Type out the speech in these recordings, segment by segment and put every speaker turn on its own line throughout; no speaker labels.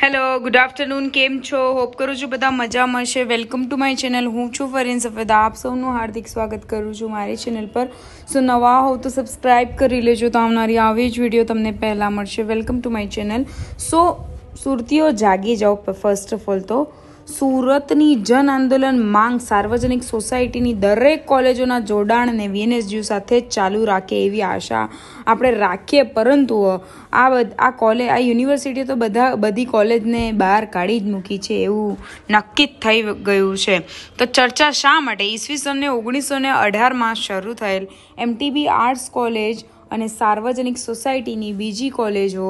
hello good afternoon કેમ છો hope કરું છું બધા મજામાં છે વેલકમ ટુ માય ચેનલ હું છું ફરીન સફેદ આપ સૌનું હાર્દિક સ્વાગત કરું છું મારી ચેનલ પર સો નવા હોવ તો સબસ્ક્રાઈબ કરી લેજો તો આવનારી આવી જ વિડીયો તમને પહેલાં મળશે welcome to my channel so સુરતીઓ જાગી જાઓ ફર્સ્ટ ઓફ ઓલ તો સુરતની જન આંદોલન માંગ સાર્વજનિક સોસાયટીની દરેક કોલેજોના જોડાણને વીએનએસયુ સાથે ચાલુ રાખે એવી આશા આપણે રાખીએ પરંતુ આ આ કોલેજ આ યુનિવર્સિટી તો બધા બધી કોલેજને બહાર કાઢી જ મૂકી છે એવું નક્કી જ થઈ ગયું છે તો ચર્ચા શા માટે ઈસવીસનને ઓગણીસો ને અઢારમાં શરૂ થયેલ એમટીબી આર્ટ્સ કોલેજ અને સાર્વજનિક સોસાયટીની બીજી કોલેજો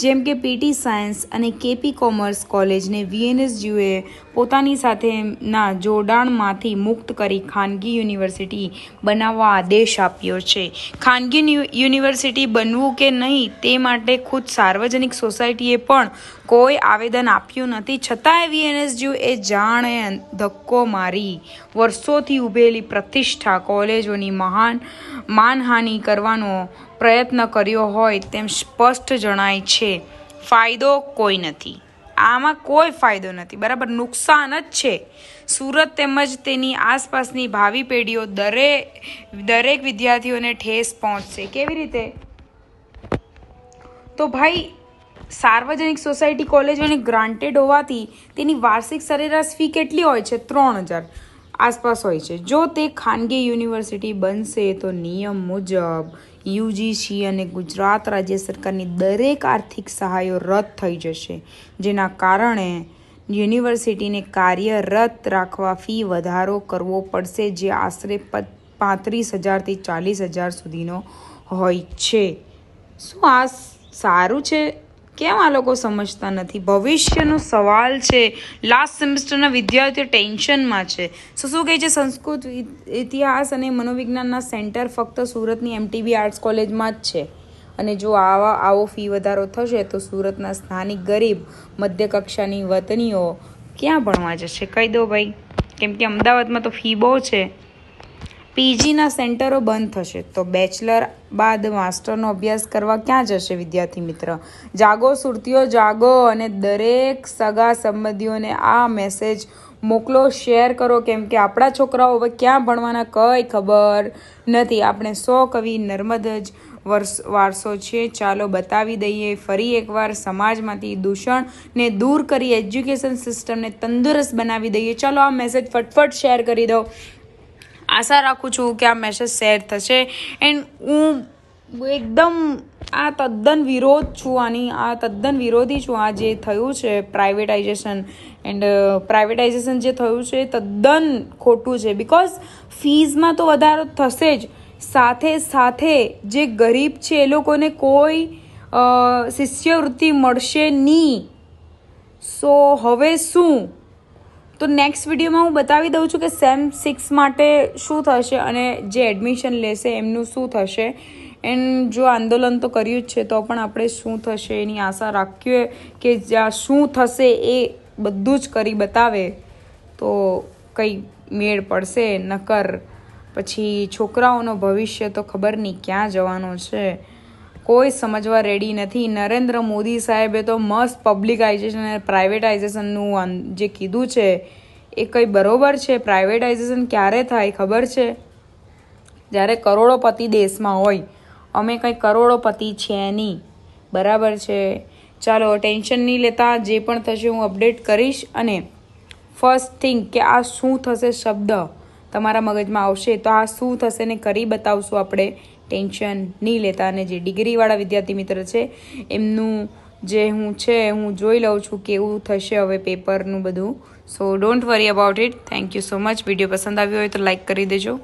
જેમ કે પીટી સાયન્સ અને કેપી કોમર્સ કોલેજને વીએનએસયુએ પોતાની સાથેના જોડાણમાંથી મુક્ત કરી ખાનગી યુનિવર્સિટી બનાવવા આદેશ આપ્યો છે ખાનગી યુનિવર્સિટી બનવું કે નહીં તે માટે ખુદ સાર્વજનિક સોસાયટીએ પણ કોઈ આવેદન આપ્યું નથી છતાંય વીએનએસયુએ જાણે ધક્કો મારી વર્ષોથી ઊભેલી પ્રતિષ્ઠા કોલેજોની મહાન માનહાનિ કરવાનો પ્રયત્ન કર્યો હોય તેમ સ્પષ્ટ જણાય છે ફાયદો કોઈ નથી આમાં કોઈ ફાયદો નથી બરાબર નુકસાન જ છે સુરત તેમજ તેની આસપાસની ભાવિ પેઢીઓ દરેક દરેક વિદ્યાર્થીઓને ઠેસ પહોંચશે કેવી રીતે તો ભાઈ સાર્વજનિક સોસાયટી કોલેજોને ગ્રાન્ટેડ હોવાથી તેની વાર્ષિક સરેરાશ ફી કેટલી હોય છે ત્રણ હજાર આસપાસ હોય છે જો તે ખાનગી યુનિવર્સિટી બનશે તો નિયમ મુજબ યુજીસી અને ગુજરાત રાજ્ય સરકારની દરેક આર્થિક સહાયો રદ થઈ જશે જેના કારણે યુનિવર્સિટીને કાર્યરત રાખવા ફી વધારો કરવો પડશે જે આશરે પાંત્રીસ હજારથી ચાલીસ હજાર સુધીનો હોય છે શું આ સારું છે કેમ આ લોકો સમજતા નથી ભવિષ્યનો સવાલ છે લાસ્ટ સેમેસ્ટરના વિદ્યાર્થીઓ ટેન્શનમાં છે સો શું કહે છે સંસ્કૃત ઇતિહાસ અને મનોવિજ્ઞાનના સેન્ટર ફક્ત સુરતની એમટીબી આર્ટ્સ કોલેજમાં જ છે અને જો આવા આવો ફી વધારો થશે તો સુરતના સ્થાનિક ગરીબ મધ્ય કક્ષાની વતનીઓ ક્યાં ભણવા જશે કહી દો ભાઈ કેમ કે અમદાવાદમાં તો ફી બહુ છે પીજીના સેન્ટરો બંધ થશે તો બેચલર બાદ માસ્ટરનો અભ્યાસ કરવા ક્યાં જશે વિદ્યાર્થી મિત્ર જાગો સુરતીઓ જાગો અને દરેક સગા સંબંધીઓને આ મેસેજ મોકલો શેર કરો કેમ કે આપણા છોકરાઓ હવે ક્યાં ભણવાના કંઈ ખબર નથી આપણે સો કવિ નર્મદ જ વર્ષ વારસો છે ચાલો બતાવી દઈએ ફરી એકવાર સમાજમાંથી દૂષણને દૂર કરી એજ્યુકેશન સિસ્ટમને તંદુરસ્ત બનાવી દઈએ ચાલો આ મેસેજ ફટફટ શેર કરી દો આશા રાખું છું કે આ મેસેજ શેર થશે એન્ડ હું એકદમ આ તદ્દન વિરોધ છું આની આ તદ્દન વિરોધી છું આ જે થયું છે પ્રાઇવેટાઇઝેશન એન્ડ પ્રાઇવેટાઇઝેશન જે થયું છે તદ્દન ખોટું છે બિકોઝ ફીઝમાં તો વધારો થશે જ સાથે સાથે જે ગરીબ છે એ લોકોને કોઈ શિષ્યવૃત્તિ મળશે નહીં સો હવે શું તો નેક્સ્ટ વિડીયોમાં હું બતાવી દઉં છું કે સેમ સિક્સ માટે શું થશે અને જે એડમિશન લેશે એમનું શું થશે એન્ડ જો આંદોલન તો કર્યું જ છે તો પણ આપણે શું થશે એની આશા રાખીએ કે જ્યાં શું થશે એ બધું જ કરી બતાવે તો કંઈ મેળ પડશે નકર પછી છોકરાઓનો ભવિષ્ય તો ખબર નહીં ક્યાં જવાનો છે કોઈ સમજવા રેડી નથી નરેન્દ્ર મોદી સાહેબે તો મસ્ત પબ્લિકાઇઝેશન અને પ્રાઇવેટાઇઝેશનનું જે કીધું છે એ કંઈ બરોબર છે પ્રાઇવેટાઇઝેશન ક્યારે થાય ખબર છે જ્યારે કરોડોપતિ દેશમાં હોય અમે કંઈ કરોડોપતિ છે નહીં બરાબર છે ચાલો ટેન્શન નહીં લેતા જે પણ થશે હું અપડેટ કરીશ અને ફર્સ્ટ થિંગ કે આ શું થશે શબ્દ તમારા મગજમાં આવશે તો આ શું થશે ને કરી બતાવશું આપણે ટેન્શન નહીં લેતા અને જે ડિગ્રીવાળા વિદ્યાર્થી મિત્ર છે એમનું જે હું છે હું જોઈ લઉં છું કેવું થશે હવે પેપરનું બધું so don't worry about it thank you so much video પસંદ આવ્યો હોય તો લાઇક કરી દેજો